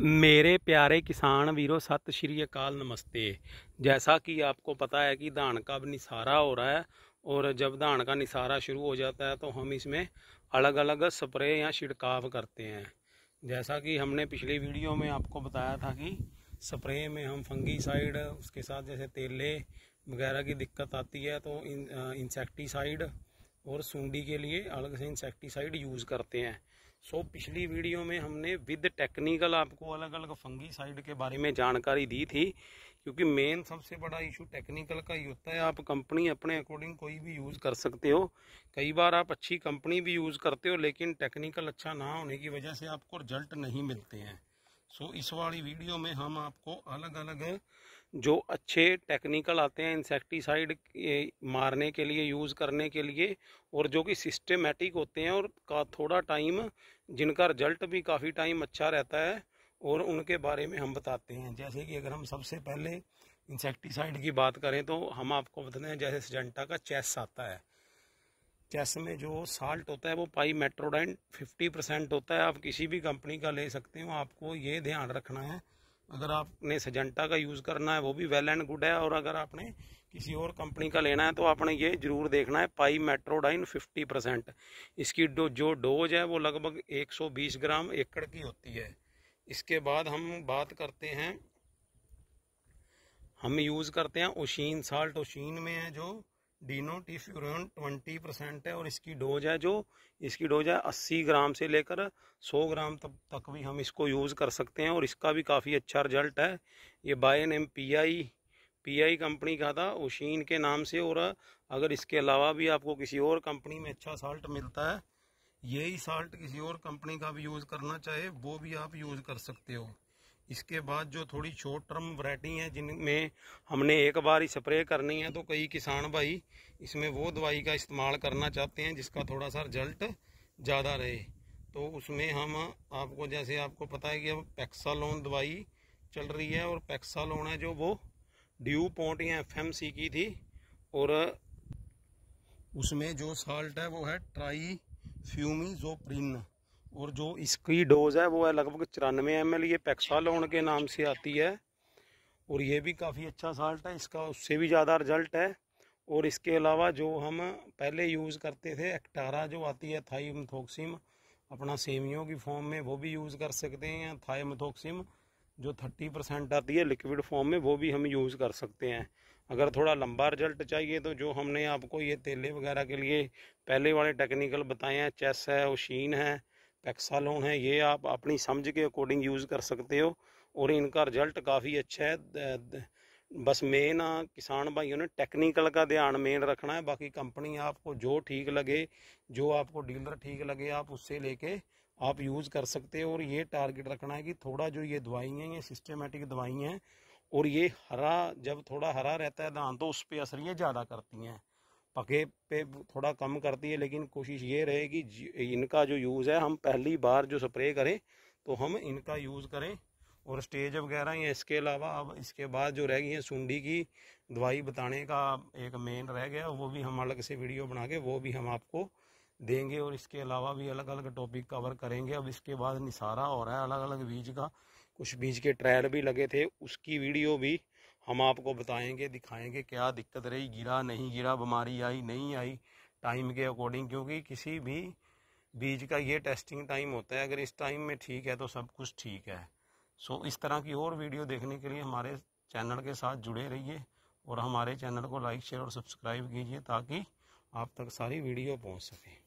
मेरे प्यारे किसान वीरों सत श्री अकाल नमस्ते जैसा कि आपको पता है कि धान का अब निसारा हो रहा है और जब धान का निसारा शुरू हो जाता है तो हम इसमें अलग अलग स्प्रे या छिड़काव करते हैं जैसा कि हमने पिछली वीडियो में आपको बताया था कि स्प्रे में हम फंगी साइड उसके साथ जैसे तेले वगैरह की दिक्कत आती है तो इन इंसेक्टीसाइड और सूंडी के लिए अलग से इंसेक्टीसाइड यूज़ करते हैं सो पिछली वीडियो में हमने विद टेक्निकल आपको अलग अलग फंगी साइड के बारे में जानकारी दी थी क्योंकि मेन सबसे बड़ा इशू टेक्निकल का ही होता है आप कंपनी अपने अकॉर्डिंग कोई भी यूज़ कर सकते हो कई बार आप अच्छी कंपनी भी यूज़ करते हो लेकिन टेक्निकल अच्छा ना होने की वजह से आपको रिजल्ट नहीं मिलते हैं सो इस वाली वीडियो में हम आपको अलग अलग जो अच्छे टेक्निकल आते हैं इंसेक्टिसाइड मारने के लिए यूज़ करने के लिए और जो कि सिस्टेमेटिक होते हैं और का थोड़ा टाइम जिनका रिजल्ट भी काफ़ी टाइम अच्छा रहता है और उनके बारे में हम बताते हैं जैसे कि अगर हम सबसे पहले इंसेक्टिसाइड की बात करें तो हम आपको बताते हैं जैसे सजेंटा का चेस आता है चेस में जो साल्ट होता है वो पाई मेट्रोडाइन फिफ्टी परसेंट होता है आप किसी भी कंपनी का ले सकते हो आपको ये ध्यान रखना है अगर आपने सजेंटा का यूज़ करना है वो भी वेल एंड गुड है और अगर आपने किसी और कंपनी का लेना है तो आपने ये ज़रूर देखना है पाई मेट्रोडाइन फिफ्टी परसेंट इसकी डो जो डोज है वो लगभग एक सौ बीस ग्राम एकड़ की होती है इसके बाद हम बात करते हैं हम यूज़ करते हैं ओशीन साल्ट ओशीन में है जो डीनोट इफ यूरोन ट्वेंटी परसेंट है और इसकी डोज है जो इसकी डोज है अस्सी ग्राम से लेकर सौ ग्राम तक तक भी हम इसको यूज़ कर सकते हैं और इसका भी काफ़ी अच्छा रिजल्ट है ये by name P I P I company का था ओशीन के नाम से और अगर इसके अलावा भी आपको किसी और कंपनी में अच्छा साल्ट मिलता है यही साल्ट किसी और कंपनी का भी यूज़ करना चाहे वो भी आप यूज़ कर सकते हो इसके बाद जो थोड़ी शॉर्ट टर्म वरायटी है जिनमें हमने एक बार ही स्प्रे करनी है तो कई किसान भाई इसमें वो दवाई का इस्तेमाल करना चाहते हैं जिसका थोड़ा सा रिजल्ट ज़्यादा रहे तो उसमें हम आपको जैसे आपको पता है कि अब पैक्सालोन दवाई चल रही है और पैक्सालोन है जो वो ड्यू पॉइंट या एफ की थी और उसमें जो साल्ट है वो है ट्राई फ्यूमी जोप्रिन और जो इसकी डोज़ है वो है लगभग चौरानवे एम एल ये पैक्सालोन अच्छा, के नाम से अच्छा। आती है और ये भी काफ़ी अच्छा साल्ट है इसका उससे भी ज़्यादा रिजल्ट है और इसके अलावा जो हम पहले यूज़ करते थे एक्टारा जो आती है थाईमथोक्सिम अपना सेमियों की फॉर्म में वो भी यूज़ कर सकते हैं थाईमथोक्सिम जो थर्टी परसेंट आती है लिक्विड फॉर्म में वो भी हम यूज़ कर सकते हैं अगर थोड़ा लंबा रिजल्ट चाहिए तो जो हमने आपको ये तेले वगैरह के लिए पहले वाले टेक्निकल बताए हैं चेस है ओशीन है पैक्सालोन है ये आप अपनी समझ के अकॉर्डिंग यूज़ कर सकते हो और इनका रिजल्ट काफ़ी अच्छा है द, द, बस मेन किसान भाइयों ने टेक्निकल का ध्यान मेन रखना है बाकी कंपनी आपको जो ठीक लगे जो आपको डीलर ठीक लगे आप उससे लेके आप यूज़ कर सकते हो और ये टारगेट रखना है कि थोड़ा जो ये दवाई हैं ये सिस्टमेटिक दवाई हैं और ये हरा जब थोड़ा हरा रहता है धान तो उस पर असर ये ज़्यादा करती हैं पके पे थोड़ा कम करती है लेकिन कोशिश ये रहेगी इनका जो यूज़ है हम पहली बार जो स्प्रे करें तो हम इनका यूज़ करें और स्टेज वगैरह या इसके अलावा अब इसके बाद जो रह गई है सूंडी की दवाई बताने का एक मेन रह गया वो भी हम अलग से वीडियो बना के वो भी हम आपको देंगे और इसके अलावा भी अलग अलग टॉपिक कवर करेंगे अब इसके बाद निसारा हो रहा है अलग अलग बीज का कुछ बीज के ट्रायल भी लगे थे उसकी वीडियो भी हम आपको बताएंगे दिखाएंगे क्या दिक्कत रही गिरा नहीं गिरा बीमारी आई नहीं आई टाइम के अकॉर्डिंग क्योंकि किसी भी बीज का ये टेस्टिंग टाइम होता है अगर इस टाइम में ठीक है तो सब कुछ ठीक है सो इस तरह की और वीडियो देखने के लिए हमारे चैनल के साथ जुड़े रहिए और हमारे चैनल को लाइक शेयर और सब्सक्राइब कीजिए ताकि आप तक सारी वीडियो पहुंच सकें